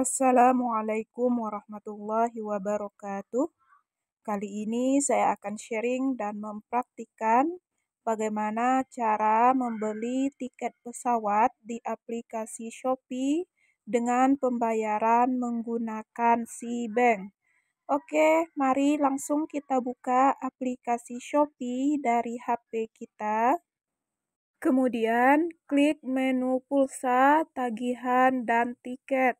Assalamualaikum warahmatullahi wabarakatuh. Kali ini saya akan sharing dan mempraktikkan bagaimana cara membeli tiket pesawat di aplikasi Shopee dengan pembayaran menggunakan SiBank. Oke, mari langsung kita buka aplikasi Shopee dari HP kita. Kemudian klik menu pulsa, tagihan, dan tiket.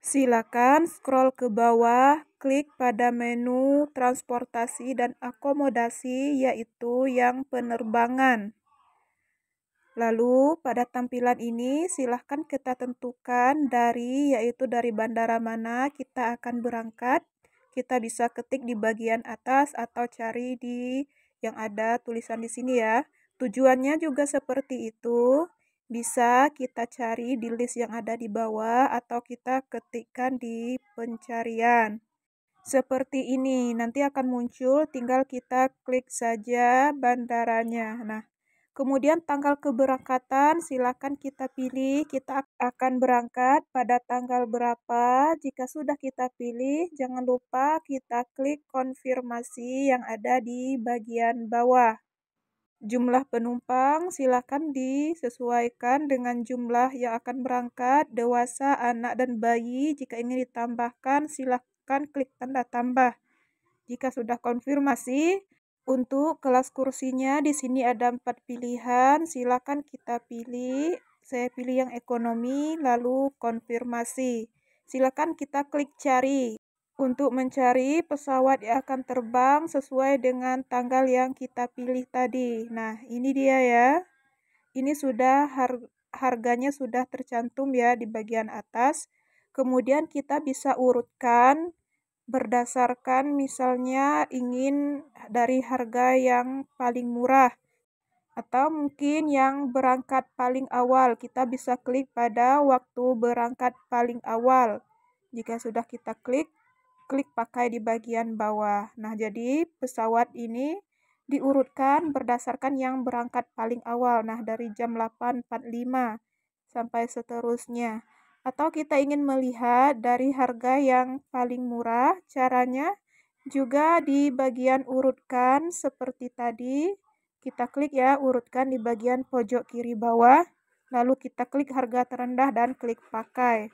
Silakan scroll ke bawah, klik pada menu transportasi dan akomodasi yaitu yang penerbangan. Lalu pada tampilan ini silahkan kita tentukan dari yaitu dari bandara mana kita akan berangkat. Kita bisa ketik di bagian atas atau cari di yang ada tulisan di sini ya. Tujuannya juga seperti itu bisa kita cari di list yang ada di bawah atau kita ketikkan di pencarian. Seperti ini, nanti akan muncul tinggal kita klik saja bandaranya. Nah, kemudian tanggal keberangkatan silakan kita pilih kita akan berangkat pada tanggal berapa. Jika sudah kita pilih, jangan lupa kita klik konfirmasi yang ada di bagian bawah. Jumlah penumpang silakan disesuaikan dengan jumlah yang akan berangkat, dewasa, anak, dan bayi. Jika ingin ditambahkan, silakan klik tanda tambah. Jika sudah konfirmasi, untuk kelas kursinya di sini ada empat pilihan. Silakan kita pilih. Saya pilih yang ekonomi, lalu konfirmasi. Silakan kita klik cari untuk mencari pesawat yang akan terbang sesuai dengan tanggal yang kita pilih tadi. Nah, ini dia ya. Ini sudah har harganya sudah tercantum ya di bagian atas. Kemudian kita bisa urutkan berdasarkan misalnya ingin dari harga yang paling murah atau mungkin yang berangkat paling awal. Kita bisa klik pada waktu berangkat paling awal. Jika sudah kita klik, klik pakai di bagian bawah. Nah, jadi pesawat ini diurutkan berdasarkan yang berangkat paling awal. Nah, dari jam 8.45 sampai seterusnya. Atau kita ingin melihat dari harga yang paling murah, caranya juga di bagian urutkan seperti tadi. Kita klik ya, urutkan di bagian pojok kiri bawah. Lalu kita klik harga terendah dan klik pakai.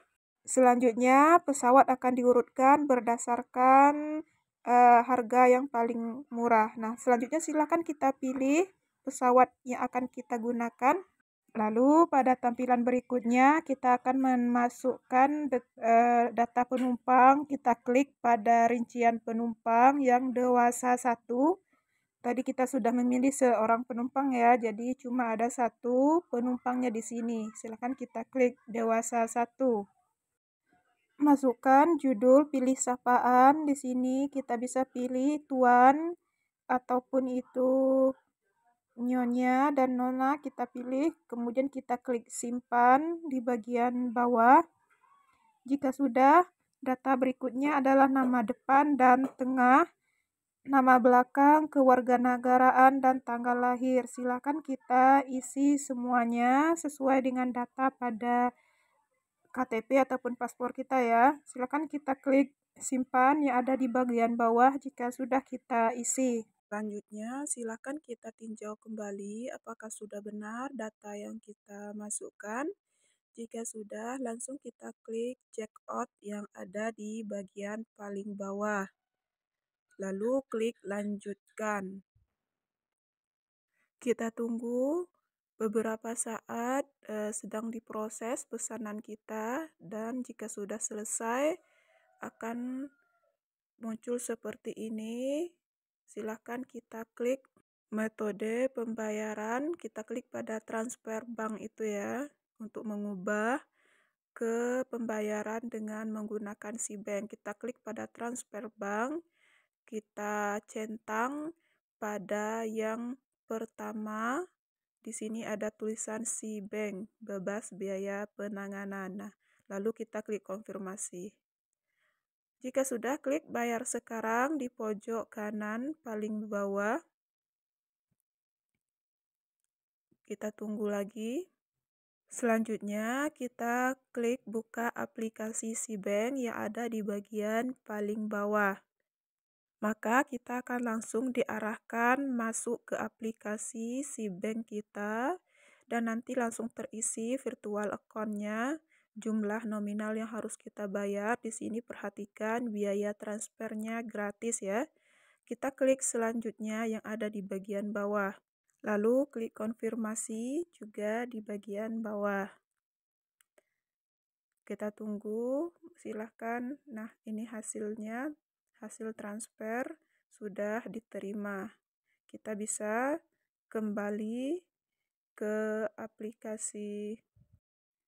Selanjutnya, pesawat akan diurutkan berdasarkan uh, harga yang paling murah. Nah, selanjutnya silakan kita pilih pesawat yang akan kita gunakan. Lalu pada tampilan berikutnya kita akan memasukkan eh, data penumpang. Kita klik pada rincian penumpang yang dewasa satu. Tadi kita sudah memilih seorang penumpang ya, jadi cuma ada satu penumpangnya di sini. Silakan kita klik dewasa satu masukkan judul pilih sapaan. Di sini kita bisa pilih tuan ataupun itu nyonya dan nona kita pilih. Kemudian kita klik simpan di bagian bawah. Jika sudah, data berikutnya adalah nama depan dan tengah, nama belakang, kewarganegaraan, dan tanggal lahir. Silakan kita isi semuanya sesuai dengan data pada KTP ataupun paspor kita ya. Silakan kita klik simpan yang ada di bagian bawah jika sudah kita isi. Selanjutnya, silakan kita tinjau kembali apakah sudah benar data yang kita masukkan. Jika sudah, langsung kita klik check out yang ada di bagian paling bawah. Lalu klik lanjutkan. Kita tunggu beberapa saat e, sedang diproses pesanan kita dan jika sudah selesai akan muncul seperti ini silahkan kita klik metode pembayaran kita klik pada transfer bank itu ya untuk mengubah ke pembayaran dengan menggunakan si bank kita klik pada transfer bank kita centang pada yang pertama di sini ada tulisan si bank bebas biaya penanganan. Nah, lalu kita klik konfirmasi. Jika sudah, klik bayar sekarang di pojok kanan paling bawah. Kita tunggu lagi. Selanjutnya, kita klik buka aplikasi si Sibank yang ada di bagian paling bawah maka kita akan langsung diarahkan masuk ke aplikasi si bank kita dan nanti langsung terisi virtual accountnya jumlah nominal yang harus kita bayar di sini perhatikan biaya transfernya gratis ya kita klik selanjutnya yang ada di bagian bawah lalu klik konfirmasi juga di bagian bawah kita tunggu silahkan nah ini hasilnya hasil transfer sudah diterima. Kita bisa kembali ke aplikasi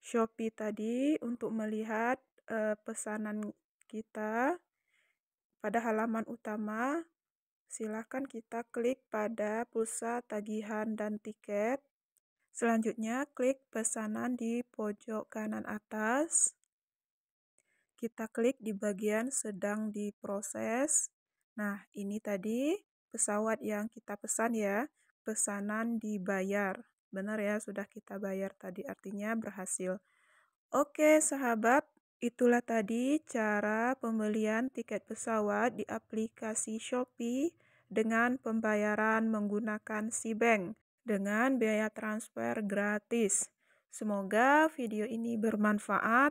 Shopee tadi untuk melihat uh, pesanan kita pada halaman utama. Silakan kita klik pada pulsa tagihan dan tiket. Selanjutnya, klik pesanan di pojok kanan atas. Kita klik di bagian sedang diproses. Nah, ini tadi pesawat yang kita pesan ya, pesanan dibayar. Benar ya, sudah kita bayar tadi, artinya berhasil. Oke, sahabat, itulah tadi cara pembelian tiket pesawat di aplikasi Shopee dengan pembayaran menggunakan Sibank dengan biaya transfer gratis. Semoga video ini bermanfaat.